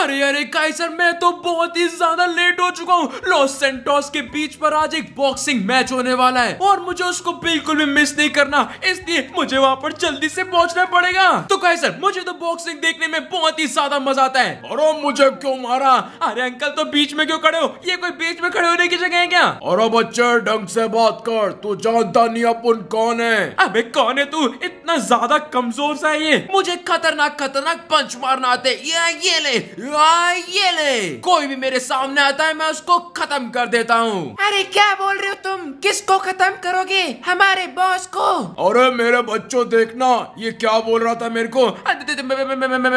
अरे अरे काइसर मैं तो बहुत ही ज्यादा लेट हो चुका हूँ लॉस सेंटोस के बीच पर आज एक बॉक्सिंग मैच होने वाला है और मुझे उसको बिल्कुल भी मिस नहीं करना इसलिए मुझे वहाँ पर जल्दी से पहुँचना पड़ेगा तो सर मुझे तो बॉक्सिंग देखने में बहुत ही ज्यादा मजा आता है और मुझे क्यों मारा अरे अंकल तो बीच में क्यों खड़े हो ये कोई बीच में खड़े होने की जगह है क्या और बच्चे ढंग से बात कर तू जानता नहीं अपन कौन है अबे कौन है तू इतना ज्यादा कमजोर सा है ये मुझे खतरनाक खतरनाक पंच मारना आते ये ये ले ये ले कोई भी मेरे सामने आता है मैं उसको खत्म कर देता हूँ अरे क्या बोल रहे हो तुम किसको खत्म करोगे हमारे बॉस को अरे मेरे बच्चों देखना ये क्या बोल रहा था मेरे को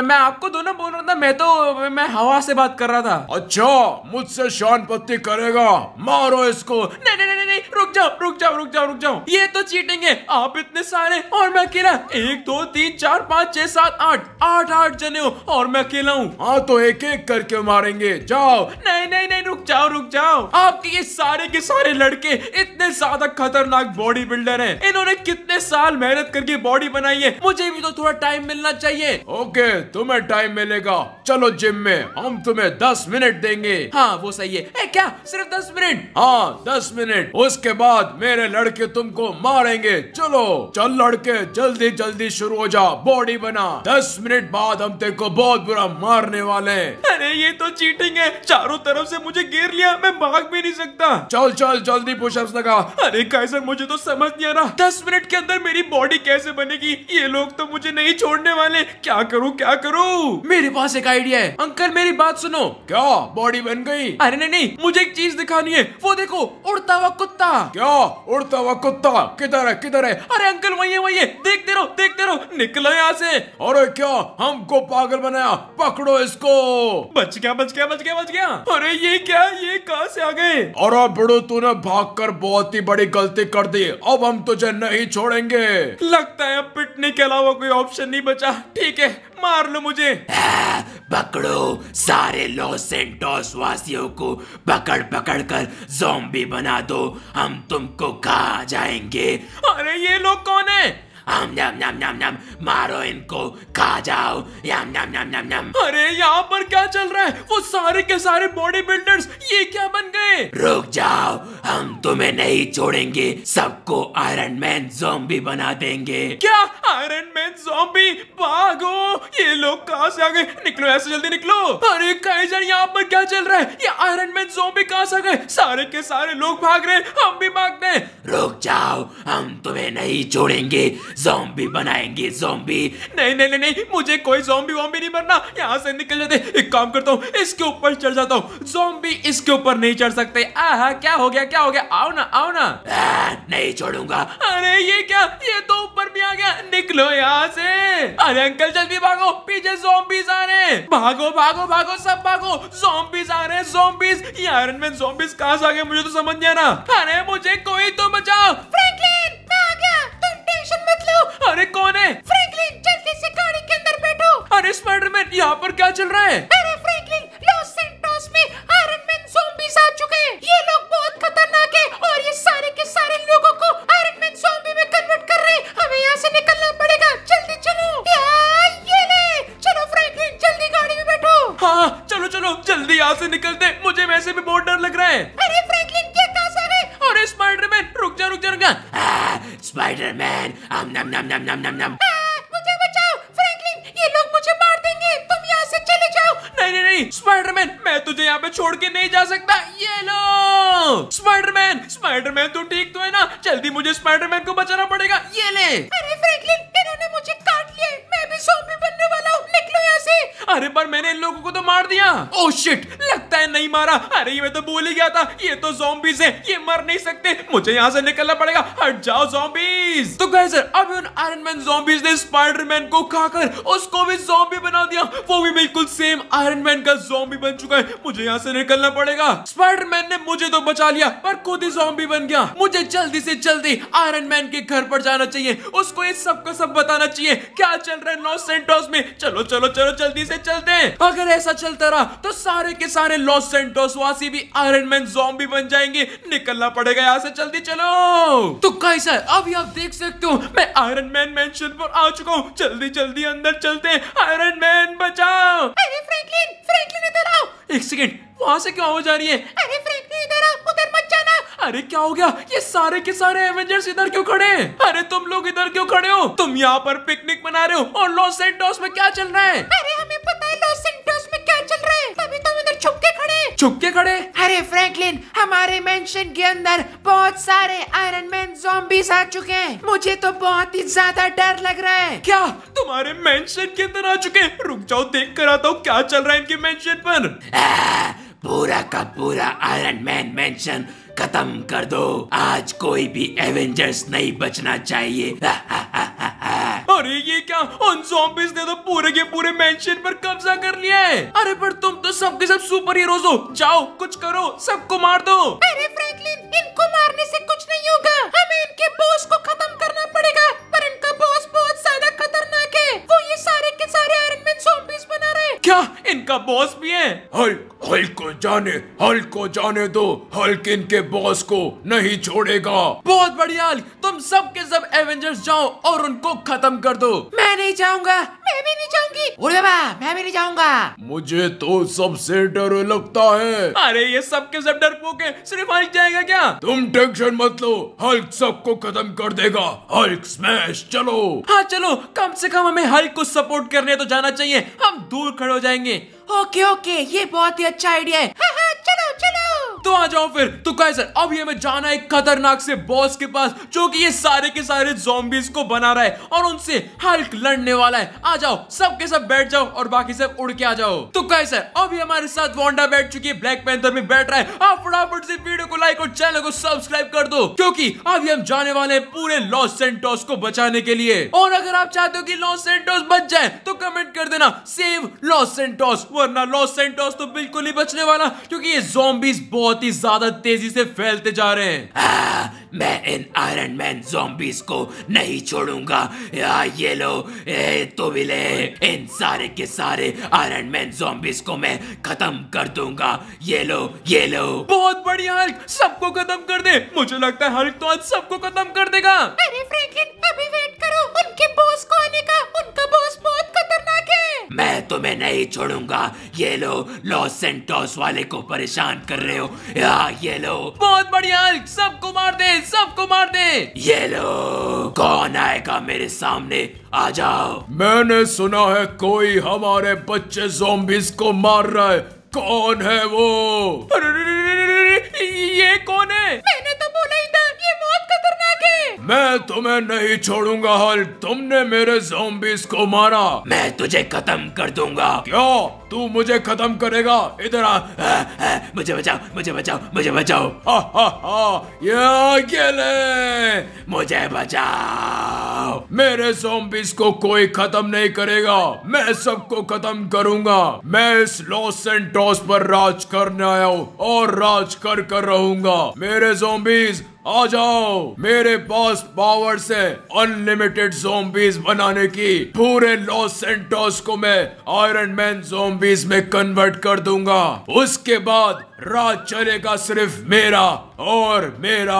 मैं आपको दोनों बोल रहा था मैं तो मैं हवा से बात कर रहा था अच्छा मुझसे शान पत्ती करेगा मारो इसको नहीं नहीं जाओ रुक जाओ रुक जाओ रुक जाओ ये तो चीटिंग है आप इतने सारे और मैं अकेला एक दो तीन चार पाँच छह सात आठ आठ आठ जने हो और मैं अकेला हूँ हाँ तो एक एक करके मारेंगे जाओ नहीं नहीं नहीं रुक जाओ रुक जाओ आपके ये सारे के सारे लड़के इतने ज्यादा खतरनाक बॉडी बिल्डर है इन्होंने कितने साल मेहनत करके बॉडी बनाई है मुझे भी तो थोड़ा टाइम मिलना चाहिए ओके तुम्हें टाइम मिलेगा चलो जिम में हम तुम्हें दस मिनट देंगे हाँ वो सही है ए, क्या सिर्फ दस मिनट हाँ दस मिनट उसके बाद बाद मेरे लड़के तुमको मारेंगे चलो चल लड़के जल्दी जल्दी शुरू हो जा बॉडी बना दस मिनट बाद हम तेरे को बहुत बुरा मारने वाले अरे ये तो चीटिंग है चारों तरफ से मुझे घेर लिया मैं भाग भी नहीं सकता चल चल जल्दी पुशअप्स लगा अरे कैसे मुझे तो समझ नहीं आ रहा दस मिनट के अंदर मेरी बॉडी कैसे बनेगी ये लोग तो मुझे नहीं छोड़ने वाले क्या करूँ क्या करूँ मेरे पास एक आइडिया है अंकल मेरी बात सुनो क्या बॉडी बन गई अरे नहीं नहीं मुझे एक चीज दिखानी है वो देखो उड़ता हुआ कुत्ता क्या उड़ता हुआ कुत्ता किधर है किधर है अरे अंकल वही वही देखते रहो देखते रहो निकलो यहाँ से अरे क्या हमको पागल बनाया पकड़ो इसको बच गया बच गया बच गया बच गया अरे ये क्या ये कहाँ से आ गए अरे बड़ो तूने भाग कर बहुत ही बड़ी गलती कर दी अब हम तुझे नहीं छोड़ेंगे लगता है अब पिटने के अलावा कोई ऑप्शन नहीं बचा ठीक है मार लो मुझे पकड़ो सारे लॉस सेंटोस वासियों को पकड़ पकड़ कर जोम्बी बना दो हम तुमको खा जाएंगे अरे ये लोग कौन है हम नम नम नम नम मारो इनको खा जाओ यम नम नम नम नम अरे यहाँ पर क्या चल रहा है वो सारे के सारे बॉडी बिल्डर्स ये क्या बन गए रुक जाओ हम तुम्हें नहीं छोड़ेंगे सबको आयरन मैन जोम्बी बना देंगे क्या आयरन मैन जोम्बी भागो ये लोग कहाँ से आ गए निकलो ऐसे जल्दी निकलो अरे जन यहाँ पर क्या चल रहा है ये आयरन मैन जोम्बी कहाँ से आ गए सारे के सारे लोग भाग रहे हम भी भाग रहे रुक जाओ हम तुम्हें नहीं छोड़ेंगे जोम्बी बनाएंगे जोम्बी नहीं नहीं नहीं मुझे कोई जोम्बी वोम्बी नहीं बनना यहाँ से निकल जाते एक काम करता हूँ इसके ऊपर चढ़ जाता हूँ जोम्बी इसके ऊपर नहीं चढ़ सकते आह क्या हो गया क्या हो गया आओ ना आओ ना आ, नहीं छोड़ूंगा अरे ये क्या ये तो ऊपर भी आ गया निकलो यहाँ से अरे अंकल जल्दी भागो पीछे जोम्बीज आ रहे भागो भागो भागो सब भागो जोम्बीज आ रहे हैं जोम्बीज आयरन मैन जोम्बीज कहाँ से आ गए मुझे तो समझ नहीं आ रहा अरे मुझे कोई तो बचाओ फ्रैंकलिन अरे कौन है फ्रैंकलिन जल्दी से गाड़ी के अंदर बैठो अरे स्पाइडरमैन यहाँ पर क्या चल रहा है अरे फ्रैंकलिन लॉस सेंटोस में आयरन मैन ज़ॉम्बीज आ चुके हैं ये लोग बहुत खतरनाक है और ये सारे के सारे लोगों को आयरन मैन ज़ॉम्बी में कन्वर्ट कर रहे हैं हमें यहाँ से निकलना पड़ेगा जल्दी चलो ये ले चलो फ्रैंकलिन जल्दी गाड़ी में बैठो हाँ चलो चलो जल्दी यहाँ से निकलते मुझे वैसे भी बहुत डर लग रहा है अरे फ्रैंकलिन ये कहाँ से आ अरे स्पाइडरमैन रुक जा रुक जा रुक जा स्पाइडरमैन man नम नम नम नम नम नम मुझे बचाओ फ्रैंकलिन ये लोग मुझे मार देंगे तुम यहाँ से चले जाओ नहीं नहीं नहीं स्पाइडरमैन मैं तुझे यहाँ पे छोड़ के नहीं जा सकता ये लो स्पाइडरमैन स्पाइडरमैन तू ठीक तो है ना जल्दी मुझे स्पाइडरमैन को बचाना पड़ेगा ये ले अरे फ्रैंकलिन इन्होंने मुझे काट लिया मैं भी सोमी बनने वाला हूँ निकलो यहाँ से अरे पर मैंने इन लोगों को तो मार दिया ओ oh, शिट लग लगता है नहीं मारा अरे ये तो बोल ही गया था ये तो जोबीज है ये मर नहीं सकते मुझे यहाँ से निकलना पड़ेगा हट जाओ जोबीज तो गए सर अब आयरन मैन जोबीज ने स्पाइडर मैन को खाकर उसको भी जोबी बना दिया वो भी बिल्कुल सेम आयरन मैन का जोम्बी बन चुका है मुझे यहाँ से निकलना पड़ेगा स्पाइडर मैन ने मुझे तो बचा लिया पर खुद ही जोम्बी बन गया मुझे जल्दी से जल्दी आयरन मैन के घर पर जाना चाहिए उसको ये सब का सब बताना चाहिए क्या चल रहा है लॉस सेंटोस में चलो चलो चलो जल्दी से चलते हैं अगर ऐसा चलता रहा तो सारे के सारे लॉस सेंटोस वासी भी आयरन मैन जॉम्बी बन जाएंगे निकलना पड़ेगा यहाँ से जल्दी चलो तो कैसा अभी आप देख सकते हो मैं आयरन मैन मेंशन पर आ चुका हूँ जल्दी जल्दी अंदर चलते हैं आयरन मैन बचाओ अरे फ्रैंकलिन फ्रैंकलिन इधर आओ एक सेकेंड वहाँ से क्या हो जा रही है अरे फ्रैंकलिन इधर आओ उधर मत जाना अरे क्या हो गया ये सारे के सारे एवेंजर्स इधर क्यों खड़े हैं अरे तुम लोग इधर क्यों खड़े हो तुम यहाँ पर पिकनिक मना रहे हो और लॉस एंड में क्या चल रहा है अरे हमें पता है लॉस एंड चुपके खड़े अरे फ्रैंकलिन हमारे मेंशन के अंदर बहुत सारे आयरन मैन जॉम्बीज आ चुके हैं मुझे तो बहुत ही ज्यादा डर लग रहा है क्या तुम्हारे मेंशन के अंदर आ चुके हैं रुक जाओ देख कर आता हूँ क्या चल रहा है इनके मेंशन पर पूरा का पूरा आयरन मैन मेंशन खत्म कर दो आज कोई भी एवेंजर्स नहीं बचना चाहिए हा, हा, हा, हा, हा। अरे ये क्या उन जॉम्बिस ने तो पूरे के पूरे मेंशन पर कब्जा कर लिया है अरे पर तुम तो सबके सब सुपर हीरो हो जाओ कुछ करो सबको मार दो अरे फ्रैंकलिन इनको मारने से कुछ नहीं होगा हमें इनके बॉस को खत्म करना पड़ेगा से वो ये सारे के सारे आयरन मैन जॉम्बीज बना रहे क्या इनका बॉस भी है हल्क हल्क को जाने हल्क को जाने दो हल्क इनके बॉस को नहीं छोड़ेगा बहुत बढ़िया हल्क तुम सब के सब एवेंजर्स जाओ और उनको खत्म कर दो मैं नहीं जाऊंगा मैं भी नहीं जाऊंगी ओरे बाबा मैं भी नहीं जाऊंगा मुझे तो सबसे डर लगता है अरे ये सब के सब डर पोके सिर्फ हल्क जाएगा क्या तुम टेंशन मत लो हल्क सबको खत्म कर देगा हल्क स्मैश चलो हाँ चलो कम से कम हमें हमें हल्क को सपोर्ट करने तो जाना चाहिए हम दूर खड़े हो जाएंगे ओके ओके ये बहुत ही अच्छा आइडिया है तो आ जाओ फिर तो गाइस अब ये हमें जाना एक खतरनाक से बॉस के पास जो कि ये सारे के सारे जॉम्बीज को बना रहा है और उनसे हल्क लड़ने वाला है आ जाओ सबके सब बैठ जाओ और बाकी सब उड़ के आ जाओ तो गाइस अब ये हमारे साथ वॉन्डा बैठ चुकी है ब्लैक पेंथर में बैठ रहा है आप फटाफट से वीडियो को लाइक और चैनल को सब्सक्राइब कर दो क्योंकि अभी हम जाने वाले हैं पूरे लॉस सेंटोस को बचाने के लिए और अगर आप चाहते हो कि लॉस सेंटोस बच जाए तो कमेंट कर देना सेव लॉस सेंटोस वरना लॉस सेंटोस तो बिल्कुल ही बचने वाला क्योंकि ये जॉम्बीज बहुत बहुत ही ज्यादा तेजी से फैलते जा रहे हैं मैं इन आयरन मैन जोम्बिस को नहीं छोड़ूंगा या ये लो ए, तो भी ले इन सारे के सारे आयरन मैन जोम्बिस को मैं खत्म कर दूंगा ये लो ये लो बहुत बढ़िया हल्क सबको खत्म कर दे मुझे लगता है हल्क तो आज सबको खत्म कर देगा अरे फ्रैंकलिन अभी वेट करो उनके बॉस को आने का उनका बॉस बहुत खतरनाक मैं तुम्हें नहीं छोड़ूंगा ये लो लॉस सेंटोस वाले को परेशान कर रहे हो या ये लो बहुत बढ़िया सबको मार दे सबको मार दे ये लो कौन आएगा मेरे सामने आ जाओ मैंने सुना है कोई हमारे बच्चे जोम्बिस को मार रहा है कौन है वो ये कौन है मैंने तो बोला मैं तुम्हें नहीं छोड़ूंगा हल तुमने मेरे जोम्बिस को मारा मैं तुझे खत्म कर दूंगा क्यों तू मुझे खत्म करेगा इधर आ, आ, आ मुझे बचाओ मुझे बचाओ मुझे बचाओ हा हा हा ये अकेले मुझे बचाओ मेरे जोम्बिस को कोई खत्म नहीं करेगा मैं सबको खत्म करूंगा मैं इस लॉस एंड पर राज करने आया हूँ और राज कर कर रहूंगा मेरे जोम्बिस आ जाओ मेरे पास पावर से अनलिमिटेड जोम्बीज बनाने की पूरे लॉस सेंटोस को मैं आयरन मैन जोम्बीज में कन्वर्ट कर दूंगा उसके बाद राज चलेगा सिर्फ मेरा और मेरा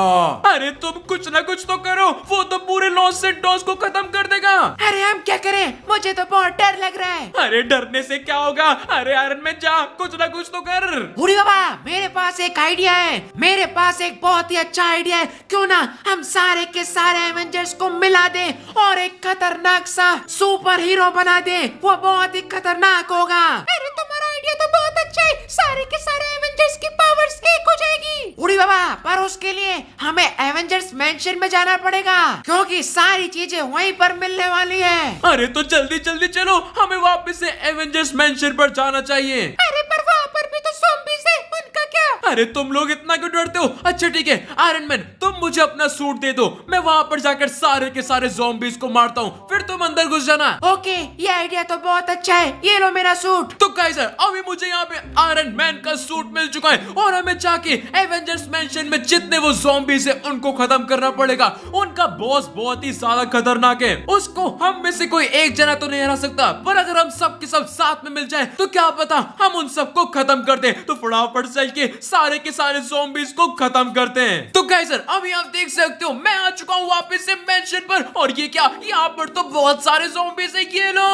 अरे तुम कुछ ना कुछ तो करो वो तो पूरे लॉस से डॉस को खत्म कर देगा अरे हम क्या करें मुझे तो बहुत डर लग रहा है अरे डरने से क्या होगा अरे आयरन में जा कुछ ना कुछ तो कर बुरी बाबा मेरे पास एक आइडिया है मेरे पास एक बहुत ही अच्छा आइडिया है क्यों ना हम सारे के सारे एवेंजर्स को मिला दे और एक खतरनाक सा सुपर हीरो बना दे वो बहुत ही खतरनाक होगा अरे तुम्हारा आइडिया तो बहुत अच्छा है सारे के सारे एवेंजर्स इसकी पावर्स एक हो जाएगी उड़ी बाबा पर उसके लिए हमें एवेंजर्स मेंशन में जाना पड़ेगा क्योंकि सारी चीजें वहीं पर मिलने वाली है अरे तो जल्दी जल्दी चलो हमें वापस से एवेंजर्स मेंशन पर जाना चाहिए अरे अरे तुम लोग इतना क्यों डरते हो अच्छा ठीक है आयरन मैन तुम मुझे अपना सूट दे दो मैं वहाँ पर जाकर सारे के सारे जोम्बिस को मारता हूँ फिर तुम अंदर घुस जाना ओके ये आइडिया तो बहुत अच्छा है ये लो मेरा सूट तो कैसे अभी मुझे यहाँ पे आयरन मैन का सूट मिल चुका है और हमें जाके एवेंजर्स मैं जितने वो जोम्बिस है उनको खत्म करना पड़ेगा उनका बॉस बहुत ही ज्यादा खतरनाक है उसको हम में से कोई एक जना तो नहीं हरा सकता पर अगर हम सब के सब साथ में मिल जाए तो क्या पता हम उन सबको खत्म कर दे तो फटाफट चल के सारे के सारे जोम्बिस को खत्म करते हैं तो सर अभी आप देख सकते हो मैं आ चुका हूँ वापस से मेंशन पर और ये क्या यहाँ पर तो बहुत सारे जोम्बिस है ये लो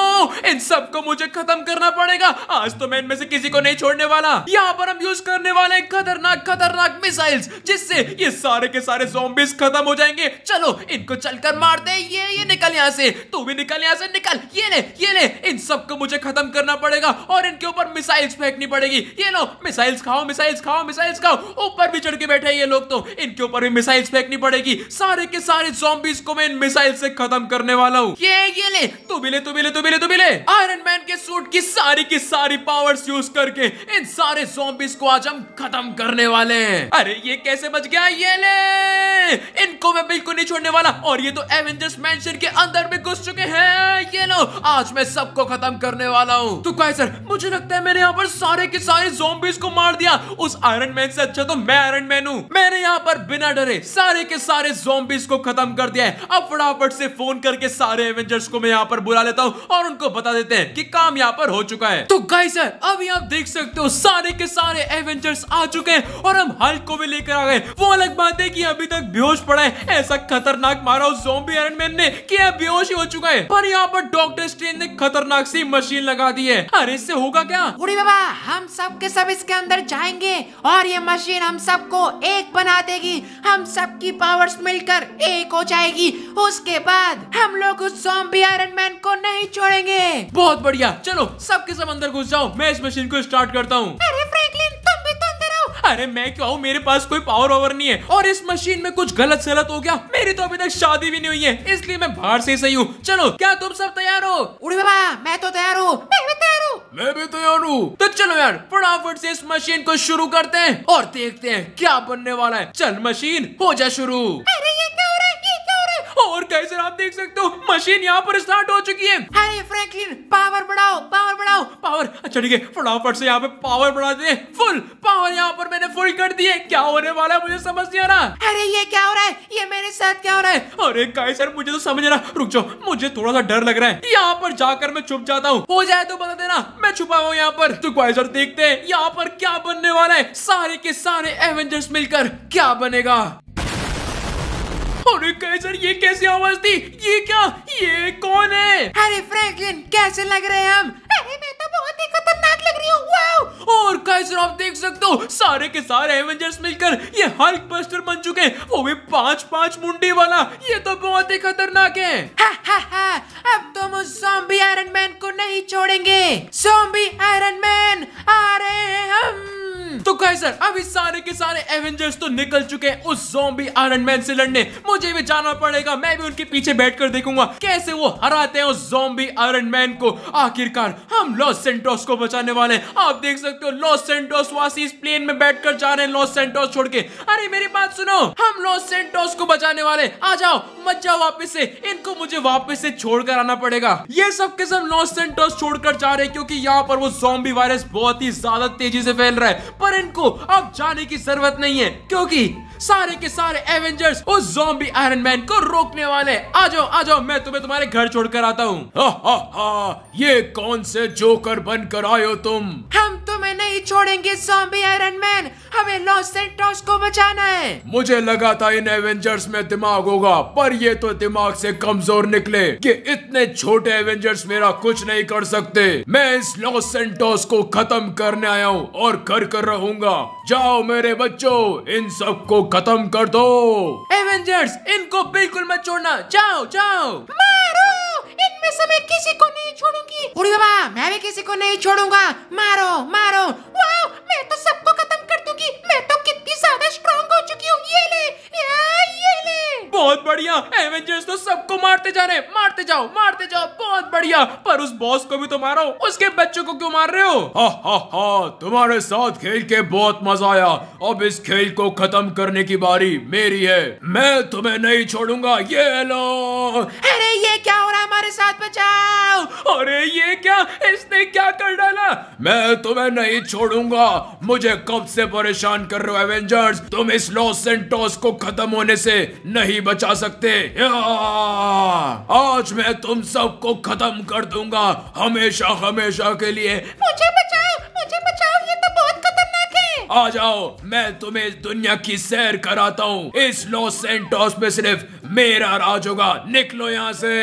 इन सबको मुझे खत्म करना पड़ेगा आज तो मैं इनमें से किसी को नहीं छोड़ने वाला यहाँ पर हम यूज करने वाले हैं खतरनाक खतरनाक मिसाइल्स जिससे ये सारे के सारे जोम्बिस खत्म हो जाएंगे चलो इनको चलकर मार दे ये ये निकल यहाँ से तू भी निकल यहाँ से निकल ये ले ये ले इन सबको मुझे खत्म करना पड़ेगा और इनके ऊपर मिसाइल्स फेंकनी पड़ेगी ये लो मिसाइल्स खाओ मिसाइल्स खाओ मिसाइल्स का ऊपर भी चढ़ के बैठे ये लोग तो इनके ऊपर भी मिसाइल्स फेंकनी पड़ेगी सारे के सारे जॉम्बीज को मैं इन मिसाइल से खत्म करने वाला हूँ ये ये ले तू भी ले तू भी ले तू भी तू भी आयरन मैन के सूट की सारी की सारी पावर्स यूज करके इन सारे जॉम्बीज को आज हम खत्म करने वाले हैं अरे ये कैसे बच गया ये ले इनको मैं बिल्कुल नहीं छोड़ने वाला और ये तो एवेंजर्स मेंशन के अंदर भी घुस चुके हैं ये लो आज मैं सबको खत्म करने वाला हूँ तो सर मुझे लगता है मैंने यहाँ पर सारे के सारे जोम्बिस को मार दिया उस आयरन आयरन मैन से अच्छा तो मैं आयरन मैन हूँ मैंने यहाँ पर बिना डरे सारे के सारे जोम्बिस को खत्म कर दिया है अब फटाफट से फोन करके सारे एवेंजर्स को मैं यहाँ पर बुला लेता हूँ और उनको बता देते हैं कि काम यहाँ पर हो चुका है तो गाइस सर अभी आप देख सकते हो सारे के सारे एवेंजर्स आ चुके हैं और हम हल्क को भी लेकर आ गए वो अलग बात है की अभी तक बेहोश पड़ा है ऐसा खतरनाक मारा उस जोम्बी आयरन मैन ने की बेहोश हो चुका है पर यहाँ पर डॉक्टर स्ट्रेन ने खतरनाक सी मशीन लगा दी है अरे इससे होगा क्या बाबा हम सब के सब इसके अंदर जाएंगे और ये मशीन हम सबको एक बना देगी हम सबकी पावर्स मिलकर एक हो जाएगी उसके बाद हम लोग उस जॉम्बी आयरन मैन को नहीं छोड़ेंगे बहुत बढ़िया चलो सबके सब अंदर घुस जाओ मैं इस मशीन को स्टार्ट करता हूँ अरे फ्रैंकलिन तुम भी तो अंदर आओ अरे मैं क्यों आऊँ मेरे पास कोई पावर ओवर नहीं है और इस मशीन में कुछ गलत सलत हो गया मेरी तो अभी तक शादी भी नहीं हुई है इसलिए मैं बाहर से सही हूँ चलो क्या तुम सब तैयार हो उड़ी बाबा मैं तो तैयार हूँ मैं भी तैयार हूँ तो चलो यार फटाफट से इस मशीन को शुरू करते हैं और देखते हैं क्या बनने वाला है चल मशीन हो जा शुरू अरे ये क्या और कैसे आप देख सकते हो मशीन यहाँ पर स्टार्ट हो चुकी है अरे फ्रैंकलिन पावर बढ़ाओ पावर बढ़ाओ पावर अच्छा ठीक है फटाफट से यहाँ पे पावर बढ़ा दे फुल पावर यहाँ पर मैंने फुल कर दिए क्या होने वाला है मुझे समझ नहीं आ रहा अरे ये क्या हो रहा है ये मेरे साथ क्या हो रहा है अरे गाइस सर मुझे तो समझ रहा रुक जाओ मुझे थोड़ा सा डर लग रहा है यहाँ पर जाकर मैं छुप जाता हूँ हो जाए तो बता देना मैं छुपा हुआ यहाँ पर तो गाइस देखते हैं यहाँ पर क्या बनने वाला है सारे के सारे एवेंजर्स मिलकर क्या बनेगा अरे कैसर ये कैसी आवाज थी ये क्या ये कौन है अरे फ्रैंकलिन कैसे लग रहे हैं हम अरे मैं तो बहुत ही खतरनाक लग रही हूँ और कैसर आप देख सकते हो सारे के सारे एवेंजर्स मिलकर ये हल्क बस्टर बन चुके हैं वो भी पांच पांच मुंडी वाला ये तो बहुत ही खतरनाक है अब तुम तो उस आयरन मैन को नहीं छोड़ेंगे सोम्बी आयरन मैन आ रहे हैं हम तो कहे सर अभी सारे के सारे एवेंजर्स तो निकल चुके हैं उस जोम्बी आयरन मैन से लड़ने मुझे भी जाना पड़ेगा मैं भी उनके पीछे बैठ कर देखूंगा कैसे वो हराते हैं उस जोम्बी आयरन मैन को आखिरकार हम लॉस सेंटोस को बचाने वाले आप देख सकते हो लॉस सेंटोस वासी इस प्लेन में कर जा रहे हैं लॉस सेंटोस छोड़ के अरे मेरी बात सुनो हम लॉस सेंटोस को बचाने वाले आ जाओ मत जाओ वापिस से इनको मुझे वापस से छोड़कर आना पड़ेगा ये सब के सब लॉस सेंटोस छोड़कर जा रहे हैं क्योंकि यहाँ पर वो जोम्बी वायरस बहुत ही ज्यादा तेजी से फैल रहा है पर इनको अब जाने की जरूरत नहीं है क्योंकि सारे के सारे एवेंजर्स उस जोम्बी आयरन मैन को रोकने वाले आ जाओ आ जाओ मैं तुम्हें तुम्हारे घर छोड़कर आता हूँ ये कौन से जोकर बन कर आयो तुम हम तुम्हें नहीं छोड़ेंगे जोम्बी आयरन मैन हमें लॉस सेंटोस को बचाना है मुझे लगा था इन एवेंजर्स में दिमाग होगा पर ये तो दिमाग से कमजोर निकले कि इतने छोटे एवेंजर्स मेरा कुछ नहीं कर सकते मैं इस लॉस सेंटोस को खत्म करने आया हूँ और कर कर रहूंगा जाओ मेरे बच्चों इन सबको खत्म कर दो एवेंजर्स इनको बिल्कुल मत छोड़ना जाओ जाओ मारो इनमें से मैं किसी को नहीं छोड़ूंगी उड़ी बाबा मैं भी किसी को नहीं छोड़ूंगा मारो मारो वाओ मैं तो सबको खत्म कर दूंगी मैं तो इतनी ज्यादा स्ट्रॉन्ग हो चुकी हूँ ये ले ये ले बहुत बढ़िया एवेंजर्स तो सबको मारते जा रहे हैं मारते जाओ मारते जाओ बहुत बढ़िया पर उस बॉस को भी तो मारो उसके बच्चों को क्यों मार रहे हो तुम्हारे साथ खेल के बहुत मजा आया अब इस खेल को खत्म करने की बारी मेरी है मैं तुम्हें नहीं छोड़ूंगा ये लो अरे ये क्या हो रहा है हमारे साथ बचाओ अरे ये क्या इसने क्या कर डाला मैं तुम्हें नहीं छोड़ूंगा मुझे कब से परेशान कर रहे हो एवेंजर्स तुम इस लॉस सेंटोस को खत्म होने से नहीं बचा सकते आज मैं तुम सबको खत्म कर दूंगा हमेशा हमेशा के लिए मुझे बचाओ मुझे बचाओ ये तो बहुत खतरनाक है आ जाओ मैं तुम्हें दुनिया की सैर कराता हूँ इस लॉस सेंटोस में सिर्फ मेरा राज होगा निकलो यहाँ से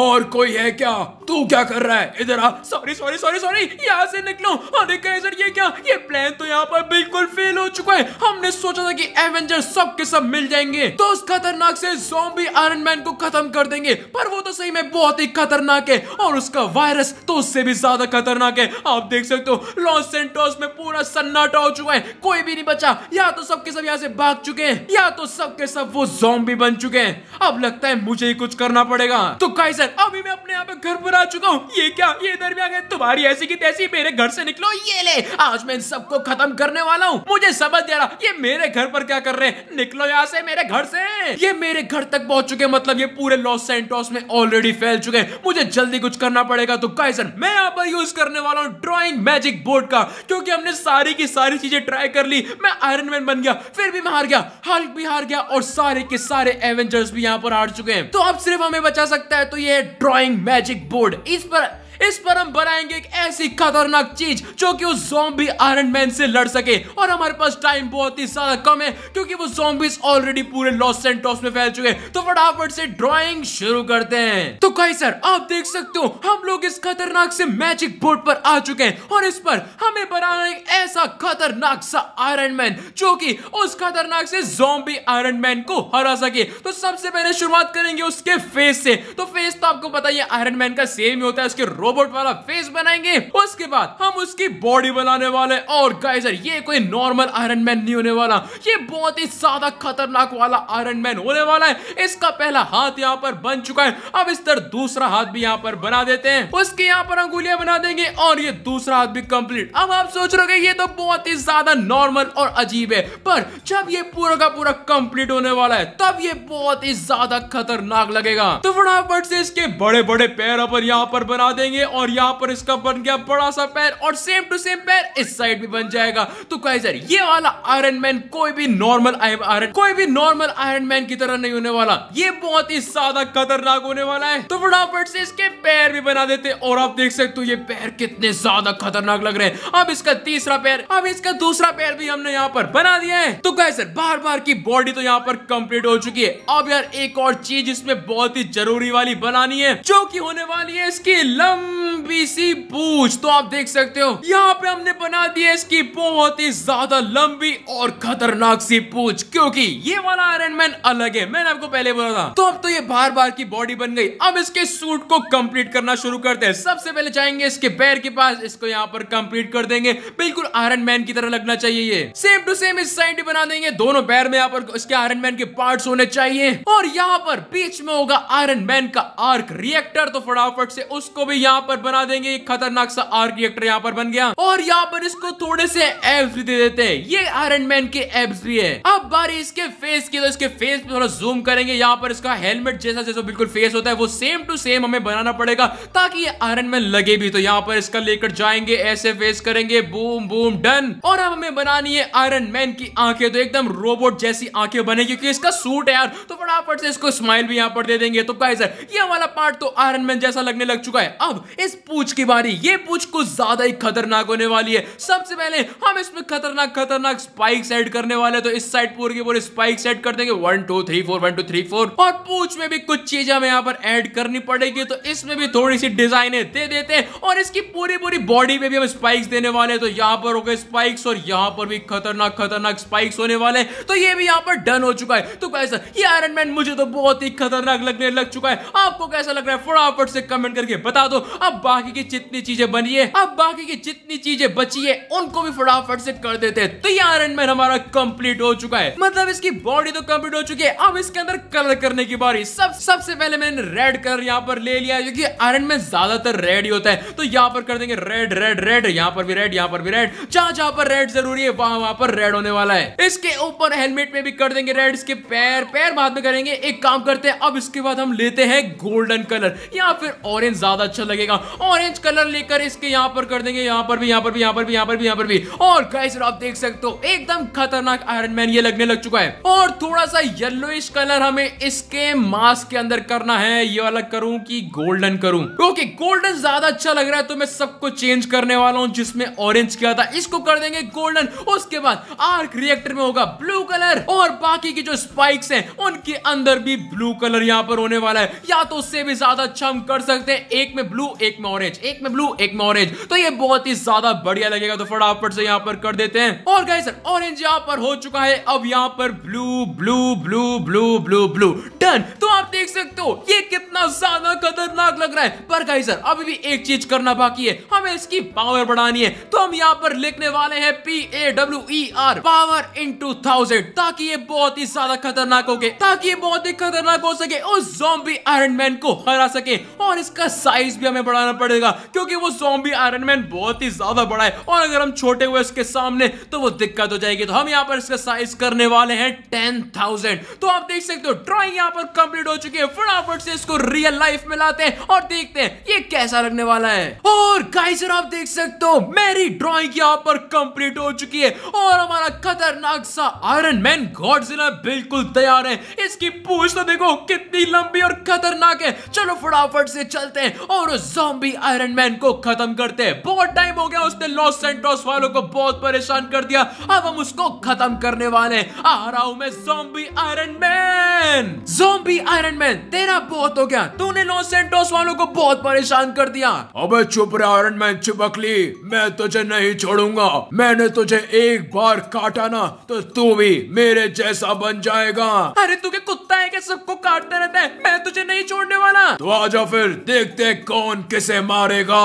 और कोई है क्या तू क्या कर रहा है इधर आ सॉरी सॉरी सॉरी सॉरी यहाँ से निकलो अरे कहे सर ये क्या ये प्लान तो यहाँ पर बिल्कुल फेल हो चुका है हमने सोचा था कि एवेंजर सब के सब मिल जाएंगे तो उस खतरनाक से जोबी आयरन मैन को खत्म कर देंगे पर वो तो सही में बहुत ही खतरनाक है और उसका वायरस तो उससे भी ज्यादा खतरनाक है आप देख सकते हो लॉस सेंटोस में पूरा सन्नाटा हो चुका है कोई भी नहीं बचा या तो सबके सब यहाँ से भाग चुके हैं या तो सबके सब वो जोम्बी बन चुके हैं अब लगता है मुझे ही कुछ करना पड़ेगा तो काई सर अभी मैं अपने यहाँ पे घर पर घबरा चुका हूँ ये क्या ये इधर भी आ गए तुम्हारी ऐसी की तैसी मेरे घर से निकलो ये ले आज मैं इन सबको खत्म करने वाला हूँ मुझे समझ दे रहा ये मेरे घर पर क्या कर रहे हैं निकलो यहाँ से मेरे घर से ये मेरे घर तक पहुंच चुके मतलब ये पूरे लॉस सेंटोस में ऑलरेडी फैल चुके मुझे जल्दी कुछ करना पड़ेगा तो गाइजन मैं यहाँ पर यूज करने वाला हूँ ड्रॉइंग मैजिक बोर्ड का क्योंकि हमने सारी की सारी चीजें ट्राई कर ली मैं आयरन मैन बन गया फिर भी मैं हार गया हल्क भी हार गया और सारे के सारे एवेंजर्स भी यहाँ पर हार चुके हैं तो अब सिर्फ हमें बचा सकता है तो ये ड्रॉइंग मैजिक बोर्ड रोड इस पर इस पर हम बनाएंगे एक ऐसी खतरनाक चीज जो कि उस जॉम्बी आयरन मैन से लड़ सके और हमारे पास टाइम बहुत ही ज्यादा कम है क्योंकि वो जॉम्बीज ऑलरेडी पूरे लॉस सेंटोस में फैल चुके हैं तो फटाफट से ड्राइंग शुरू करते हैं तो कई सर आप देख सकते हो हम लोग इस खतरनाक से मैजिक बोर्ड पर आ चुके हैं और इस पर हमें बनाना एक ऐसा खतरनाक सा आयरन मैन जो कि उस खतरनाक से जॉम्बी आयरन मैन को हरा सके तो सबसे पहले शुरुआत करेंगे उसके फेस से तो फेस तो आपको पता है आयरन मैन का सेम ही होता है उसके रोबोट वाला फेस बनाएंगे उसके बाद हम उसकी बॉडी बनाने वाले और गाइजर ये कोई नॉर्मल आयरन मैन नहीं होने वाला ये बहुत ही ज्यादा खतरनाक वाला आयरन मैन होने वाला है इसका पहला हाथ यहाँ पर बन चुका है अब इस तरह दूसरा हाथ भी यहाँ पर बना देते हैं उसके यहाँ पर अंगुलिया बना देंगे और ये दूसरा हाथ भी कंप्लीट अब आप सोच रहे ये तो बहुत ही ज्यादा नॉर्मल और अजीब है पर जब ये पूरा का पूरा कंप्लीट होने वाला है तब ये बहुत ही ज्यादा खतरनाक लगेगा तो फटाफट से इसके बड़े बड़े पैर पर यहाँ पर बना देंगे बनाएंगे और यहाँ पर इसका बन गया बड़ा सा पैर और सेम टू सेम पैर इस साइड भी बन जाएगा तो काइजर ये वाला आयरन मैन कोई भी नॉर्मल आयरन कोई भी नॉर्मल आयरन मैन की तरह नहीं होने वाला ये बहुत ही ज्यादा खतरनाक होने वाला है तो फटाफट से इसके पैर भी बना देते और आप देख सकते हो ये पैर कितने ज्यादा खतरनाक लग रहे हैं अब इसका तीसरा पैर अब इसका दूसरा पैर भी हमने यहाँ पर बना दिया है तो कैसर बार बार की बॉडी तो यहाँ पर कंप्लीट हो चुकी है अब यार एक और चीज इसमें बहुत ही जरूरी वाली बनानी है जो की होने वाली है इसकी लंबी लंबी सी पूछ तो आप देख सकते हो यहाँ पे हमने बना दी है इसकी बहुत ही ज्यादा लंबी और खतरनाक सी पूछ क्योंकि ये वाला आयरन मैन अलग है मैंने आपको पहले बोला था तो अब तो ये बार बार की बॉडी बन गई अब इसके सूट को कंप्लीट करना शुरू करते हैं सबसे पहले जाएंगे इसके पैर के पास इसको यहाँ पर कंप्लीट कर देंगे बिल्कुल आयरन मैन की तरह लगना चाहिए ये सेम टू सेम इस साइड बना देंगे दोनों पैर में यहाँ पर इसके आयरन मैन के पार्ट होने चाहिए और यहाँ पर बीच में होगा आयरन मैन का आर्क रिएक्टर तो फटाफट से उसको भी यहाँ यहाँ पर बना देंगे एक खतरनाक सा आर्क रिएक्टर यहाँ पर बन गया और यहाँ पर इसको थोड़े से एब्स भी दे देते हैं ये आयरन मैन के एब्स भी है अब बारी इसके फेस की तो इसके फेस पे थोड़ा जूम करेंगे यहाँ पर इसका हेलमेट जैसा जैसा बिल्कुल फेस होता है वो सेम टू सेम हमें बनाना पड़ेगा ताकि ये आयरन मैन लगे भी तो यहाँ पर इसका लेकर जाएंगे ऐसे फेस करेंगे बूम बूम डन और अब हमें बनानी है आयरन मैन की आंखें तो एकदम रोबोट जैसी आंखें बने क्योंकि इसका सूट है यार तो फटाफट से इसको स्माइल भी यहाँ पर दे देंगे तो कैसे ये वाला पार्ट तो आयरन मैन जैसा लगने लग चुका है अब इस पूछ की बारी ये पूछ कुछ ज्यादा ही खतरनाक होने वाली है सबसे पहले हम इसमें खतरनाक खतरनाक स्पाइक सेट करने वाले तो इस साइड पूरे की पूरी स्पाइक सेट कर देंगे one two three four one two three four और पूछ में भी कुछ चीज हमें यहाँ पर एड करनी पड़ेगी तो इसमें भी थोड़ी सी डिजाइन दे देते हैं और इसकी पूरी पूरी बॉडी में भी हम स्पाइक्स देने वाले हैं तो यहाँ पर हो गए स्पाइक्स और यहाँ पर भी खतरनाक खतरनाक स्पाइक्स होने वाले हैं तो ये भी यहाँ पर डन हो चुका है तो कैसा ये आयरन मैन मुझे तो बहुत ही खतरनाक लगने लग चुका है आपको कैसा लग रहा है फटाफट से कमेंट करके बता दो अब बाकी की जितनी चीजें बनी है अब बाकी की जितनी चीजें बची है उनको भी फटाफट से कर देते हैं तो ये आयरन मैन हमारा कंप्लीट हो चुका है मतलब इसकी बॉडी तो कंप्लीट हो चुकी है अब इसके अंदर कलर करने की बारी सब सबसे पहले मैंने रेड कलर यहाँ पर ले लिया क्योंकि आयरन मैन ज्यादातर रेड ही होता है तो यहाँ पर कर देंगे रेड रेड रेड यहाँ पर भी रेड यहाँ पर भी रेड जहां जहां पर रेड जरूरी है वहां वहां पर रेड होने वाला है इसके ऊपर हेलमेट में भी कर देंगे रेड इसके पैर पैर बाद में करेंगे एक काम करते हैं अब इसके बाद हम लेते हैं गोल्डन कलर या फिर ऑरेंज ज्यादा अच्छा लगेगा लगेगा ऑरेंज कलर लेकर इसके यहाँ पर कर देंगे यहाँ पर भी यहाँ पर भी यहाँ पर भी यहाँ पर भी यहाँ पर भी और गाइस आप देख सकते हो एकदम खतरनाक आयरन मैन ये लगने लग चुका है और थोड़ा सा येलोइश कलर हमें इसके मास्क के अंदर करना है ये अलग करूं कि गोल्डन करूं ओके गोल्डन ज्यादा अच्छा लग रहा है तो मैं सबको चेंज करने वाला हूं जिसमें ऑरेंज किया था इसको कर देंगे गोल्डन उसके बाद आर्क रिएक्टर में होगा ब्लू कलर और बाकी की जो स्पाइक्स हैं उनके अंदर भी ब्लू कलर यहाँ पर होने वाला है या तो उससे भी ज्यादा अच्छा हम कर सकते हैं एक में ब्लू ब्लू एक में ऑरेंज एक में ब्लू एक में ऑरेंज तो ये बहुत ही ज्यादा बढ़िया लगेगा तो फटाफट से यहाँ पर कर देते हैं और गाइस सर ऑरेंज यहाँ पर हो चुका है अब यहाँ पर blue blue blue blue blue blue done तो आप देख सकते हो ये कितना ज्यादा खतरनाक लग रहा है पर गाइस सर अभी भी एक चीज करना बाकी है हमें इसकी पावर बढ़ानी है तो हम यहाँ पर लिखने वाले हैं P A W E R power in two thousand ताकि ये बहुत ही ज्यादा खतरनाक हो गए ताकि ये बहुत ही खतरनाक हो सके उस जॉम्बी आयरन मैन को हरा सके और इसका साइज भी हमें हमें बढ़ाना पड़ेगा क्योंकि वो जॉम्बी आयरन मैन बहुत ही ज्यादा बड़ा है और अगर हम छोटे हुए उसके सामने तो वो दिक्कत हो जाएगी तो हम यहाँ पर इसका साइज करने वाले हैं टेन थाउजेंड तो आप देख सकते हो ड्रॉइंग यहाँ पर कंप्लीट हो चुकी है फटाफट से इसको रियल लाइफ में लाते हैं और देखते हैं ये कैसा लगने वाला है और गाइस आप देख सकते हो मेरी ड्रॉइंग यहाँ पर कंप्लीट हो चुकी है और हमारा खतरनाक सा आयरन मैन गॉडजिला बिल्कुल तैयार है इसकी पूछ तो देखो कितनी लंबी और खतरनाक है चलो फटाफट से चलते हैं और उस जॉम्बी आयरन मैन को खत्म करते बहुत टाइम हो गया उसने लॉस सेंटोस वालों को बहुत परेशान कर दिया अब हम उसको खत्म करने वाले आ रहा हूं मैं zombie Iron Man zombie Iron Man तेरा बहुत हो गया तूने लॉस सेंटोस वालों को बहुत परेशान कर दिया अबे चुप रहे आयरन मैन चिपकली मैं तुझे नहीं छोड़ूंगा मैंने तुझे एक बार काटा ना तो तू भी मेरे जैसा बन जाएगा अरे तुझे कुत्ता है क्या सबको काटते रहते हैं मैं तुझे नहीं छोड़ने वाला तो जाओ फिर देखते कौन कौन किसे मारेगा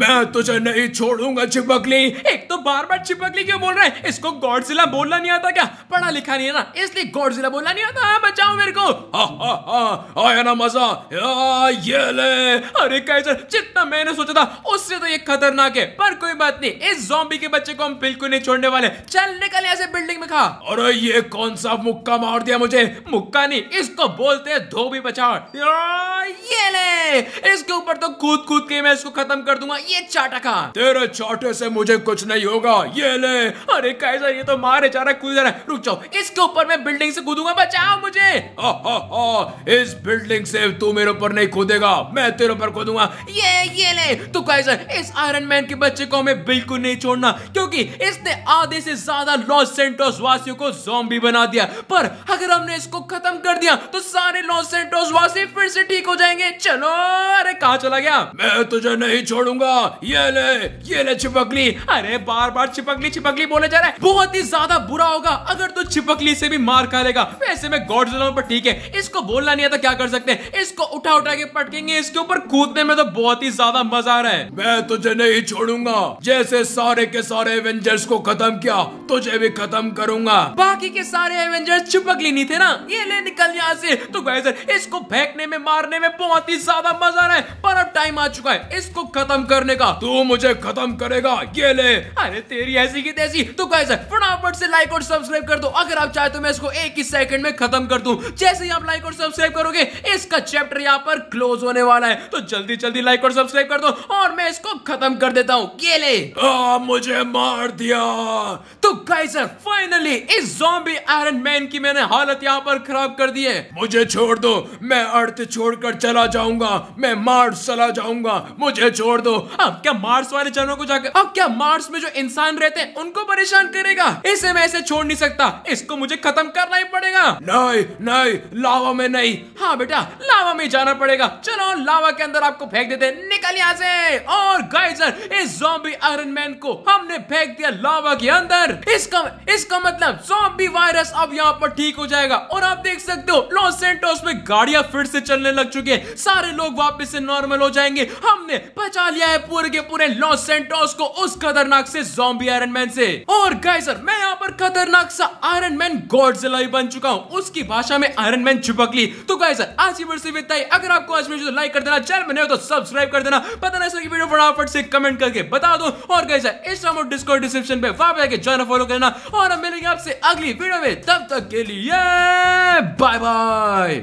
मैं तुझे नहीं छोड़ूंगा चिपकली एक तो बार बार चिपकली क्यों बोल रहे हैं इसको गॉड बोलना नहीं आता क्या पढ़ा लिखा नहीं है ना इसलिए गॉड बोलना नहीं आता हाँ, बचाओ मेरे को आया ना मजा ये ले अरे कैसे जितना मैंने सोचा था उससे तो ये खतरनाक है पर कोई बात नहीं इस जॉम्बी के बच्चे को हम बिल्कुल नहीं छोड़ने वाले चल निकल ऐसे बिल्डिंग में खा अरे ये कौन सा मुक्का मार दिया मुझे मुक्का नहीं इसको बोलते धोबी बचाओ ये ले इसके ऊपर तो कूद कूद के मैं इसको खत्म कर दूंगा ये चाटा का तेरे चाटे से मुझे कुछ नहीं होगा ये ले अरे कैसा ये तो मारे जा रहा है कूद जा रहा है रुक जाओ इसके ऊपर मैं बिल्डिंग से कूदूंगा बचाओ मुझे इस बिल्डिंग से तू मेरे ऊपर नहीं कूदेगा मैं तेरे ऊपर कूदूंगा ये ये ले तो कैसा इस आयरन मैन के बच्चे को हमें बिल्कुल नहीं छोड़ना क्योंकि इसने आधे से ज्यादा लॉस सेंटोस वासियों को जॉम्बी बना दिया पर अगर हमने इसको खत्म कर दिया तो सारे लॉस सेंटोस वासी फिर से ठीक हो जाएंगे चलो अरे कहा चला गया गया मैं तुझे नहीं छोड़ूंगा ये ले ये ले चिपकली अरे बार बार चिपकली चिपकली बोले जा रहा है बहुत ही ज्यादा बुरा होगा अगर तू तो चिपकली से भी मार खा लेगा वैसे मैं गॉडजिला पर ठीक है इसको बोलना नहीं आता तो क्या कर सकते इसको उठा उठा के पटकेंगे इसके ऊपर कूदने में तो बहुत ही ज्यादा मजा आ रहा है मैं तुझे नहीं छोड़ूंगा जैसे सारे के सारे एवेंजर्स को खत्म किया तुझे भी खत्म करूंगा बाकी के सारे एवेंजर्स चिपकली नहीं थे ना ये ले निकल यहाँ से तो इसको फेंकने में मारने में बहुत ही ज्यादा मजा आ रहा है पर अब टाइम आ चुका है इसको खत्म करने का तू मुझे खत्म करेगा ये ले अरे तेरी ऐसी की तैसी तू कैसे फटाफट से लाइक और सब्सक्राइब कर दो अगर आप चाहे तो मैं इसको एक ही सेकंड में खत्म कर दूं जैसे ही आप लाइक और सब्सक्राइब करोगे इसका चैप्टर यहाँ पर क्लोज होने वाला है तो जल्दी जल्दी लाइक और सब्सक्राइब कर दो और मैं इसको खत्म कर देता हूँ ये ले मुझे मार दिया तो कैसे फाइनली इस जॉम्बी आयरन मैन की मैंने हालत यहाँ पर खराब कर दी है मुझे छोड़ दो मैं अर्थ छोड़कर चला जाऊंगा मैं मार सला चला जाऊंगा मुझे छोड़ दो अब क्या मार्स वाले जनों को जाकर अब क्या मार्स में जो इंसान रहते हैं उनको परेशान करेगा इसे मैं ऐसे छोड़ नहीं सकता इसको मुझे खत्म करना ही पड़ेगा नहीं नहीं लावा में नहीं हाँ बेटा लावा में जाना पड़ेगा चलो लावा के अंदर आपको फेंक देते निकल यहाँ से और गाइजर इस जॉम्बी आयरन मैन को हमने फेंक दिया लावा के अंदर इसका इसका मतलब जॉम्बी वायरस अब यहाँ पर ठीक हो जाएगा और आप देख सकते हो लॉस सेंटोस में गाड़िया फिर से चलने लग चुकी है सारे लोग वापिस से नॉर्मल हो जाएंगे हमने बचा लिया है पूरे के पूरे लॉस सेंटोस को उस खतरनाक से जॉम्बी आयरन मैन से और गाइजर मैं यहाँ पर खतरनाक सा आयरन मैन गॉड बन चुका हूँ उसकी भाषा में आयरन मैन चिपक ली तो गाइजर सर आज की वीडियो से विदा अगर आपको आज वीडियो लाइक कर देना चैनल बने हो तो सब्सक्राइब कर देना पता नहीं सर की वीडियो फटाफट से कमेंट करके बता दो और कैसा इंस्टाग्राम और डिस्कॉर्ड डिस्क्रिप्शन पे वहां पर ज्वाइन फॉलो करना और हम मिलेंगे आपसे अगली वीडियो में तब तक के लिए बाय बाय